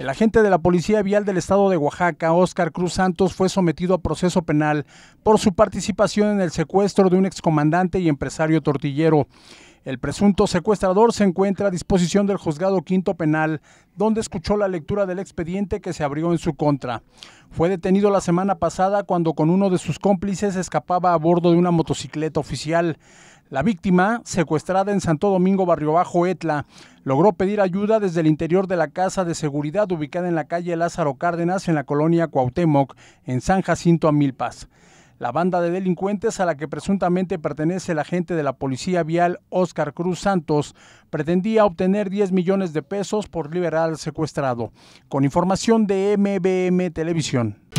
El agente de la Policía Vial del Estado de Oaxaca, Oscar Cruz Santos, fue sometido a proceso penal por su participación en el secuestro de un excomandante y empresario tortillero. El presunto secuestrador se encuentra a disposición del juzgado quinto penal, donde escuchó la lectura del expediente que se abrió en su contra. Fue detenido la semana pasada cuando con uno de sus cómplices escapaba a bordo de una motocicleta oficial. La víctima, secuestrada en Santo Domingo Barrio Bajo Etla, logró pedir ayuda desde el interior de la casa de seguridad ubicada en la calle Lázaro Cárdenas en la colonia Cuauhtémoc, en San Jacinto a Amilpas. La banda de delincuentes a la que presuntamente pertenece el agente de la Policía Vial Oscar Cruz Santos pretendía obtener 10 millones de pesos por liberar al secuestrado. Con información de MBM Televisión.